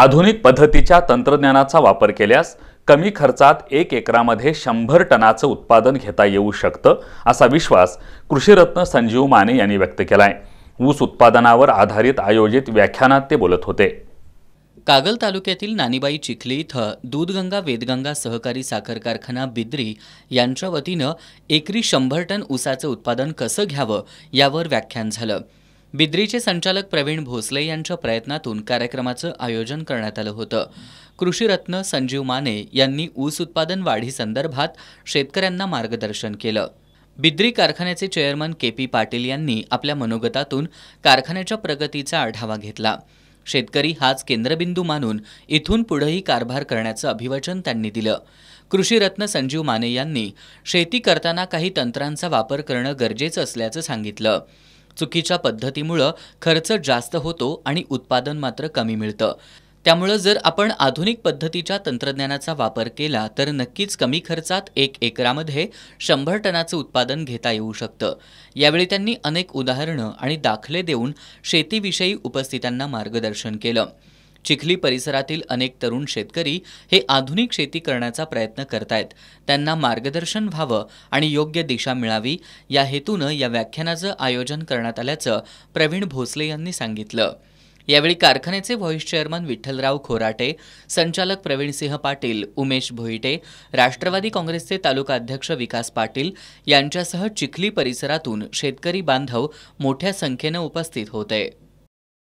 आधुनिक पद्धतीच्या तंत्रज्ञानाचा वापर केल्यास कमी खर्चात एक एकरामध्ये शंभर टनाचं उत्पादन घेता येऊ शकतं असा विश्वास कृषीरत्न संजीव माने यांनी व्यक्त केला आहे ऊस उत्पादनावर आधारित आयोजित व्याख्यानात ते बोलत होते कागल तालुक्यातील नानीबाई चिखली इथं दूधगंगा वेदगंगा सहकारी साखर कारखाना बिद्री यांच्या वतीनं एकरी शंभर टन ऊसाचं उत्पादन कसं घ्यावं यावर व्याख्यान झालं बिद्रीचे संचालक प्रवीण भोसले यांच्या प्रयत्नातून कार्यक्रमाचं आयोजन करण्यात आलं होतं कृषीरत्न संजीव माने यांनी ऊस उत्पादन वाढीसंदर्भात शेतकऱ्यांना मार्गदर्शन केलं बिद्री कारखान्याचे चेअरमन के पी पाटील यांनी आपल्या मनोगतातून कारखान्याच्या प्रगतीचा आढावा घेतला शेतकरी हाच केंद्रबिंदू मानून इथून पुढेही कारभार करण्याचं अभिवचन त्यांनी दिलं कृषीरत्न संजीव माने यांनी शेती करताना काही तंत्रांचा वापर करणं गरजेचं असल्याचं सांगितलं चुकीच्या पद्धतीमुळं खर्च जास्त होतो आणि उत्पादन मात्र कमी मिळतं त्यामुळं जर आपण आधुनिक पद्धतीच्या तंत्रज्ञानाचा वापर केला तर नक्कीच कमी खर्चात एक एकरामध्ये शंभर टनाचं उत्पादन घेता येऊ शकतं यावेळी त्यांनी अनेक उदाहरणं आणि दाखले देऊन शेतीविषयी उपस्थितांना मार्गदर्शन केलं चिखली परिसरातील अनेक तरुण शेतकरी हे आधुनिक शेती करण्याचा प्रयत्न करतायत त्यांना मार्गदर्शन व्हावं आणि योग्य दिशा मिळावी या हेतूनं या व्याख्यानाचं आयोजन करण्यात आल्याचं प्रवीण भोसले यांनी सांगितलं यावेळी कारखान्याचे व्हॉइस चेअरमन विठ्ठलराव खोराटे संचालक प्रवीणसिंह पाटील उमेश भोईटे राष्ट्रवादी काँग्रेसचे तालुका अध्यक्ष विकास पाटील यांच्यासह चिखली परिसरातून शेतकरी बांधव मोठ्या संख्येनं उपस्थित होते